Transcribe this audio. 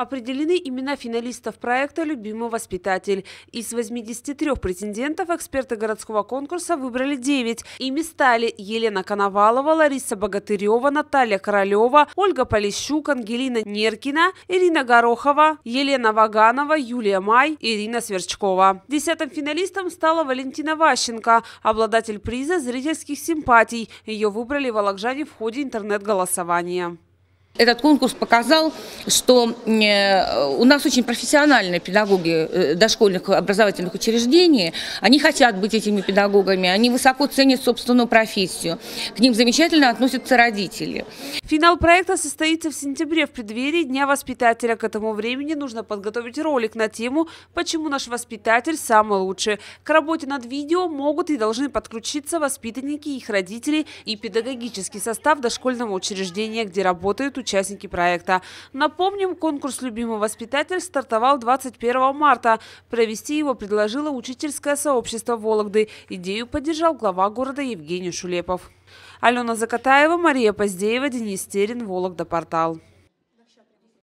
Определены имена финалистов проекта «Любимый воспитатель». Из 83 претендентов эксперты городского конкурса выбрали 9. Ими стали Елена Коновалова, Лариса Богатырева, Наталья Королева, Ольга Полищук, Ангелина Неркина, Ирина Горохова, Елена Ваганова, Юлия Май, Ирина Сверчкова. Десятым финалистом стала Валентина Ващенко, обладатель приза зрительских симпатий. Ее выбрали вологжане в ходе интернет-голосования этот конкурс показал, что э, у нас очень профессиональные педагоги э, дошкольных образовательных учреждений. Они хотят быть этими педагогами, они высоко ценят собственную профессию. К ним замечательно относятся родители. Финал проекта состоится в сентябре. В преддверии Дня воспитателя к этому времени нужно подготовить ролик на тему «Почему наш воспитатель самый лучший?». К работе над видео могут и должны подключиться воспитанники, их родители и педагогический состав дошкольного учреждения, где работают учителя участники проекта. Напомним, конкурс «Любимый воспитатель» стартовал 21 марта. Провести его предложило учительское сообщество Вологды. Идею поддержал глава города Евгений Шулепов. Алена Закатаева, Мария Поздеева, Денис Терин, Вологда Портал.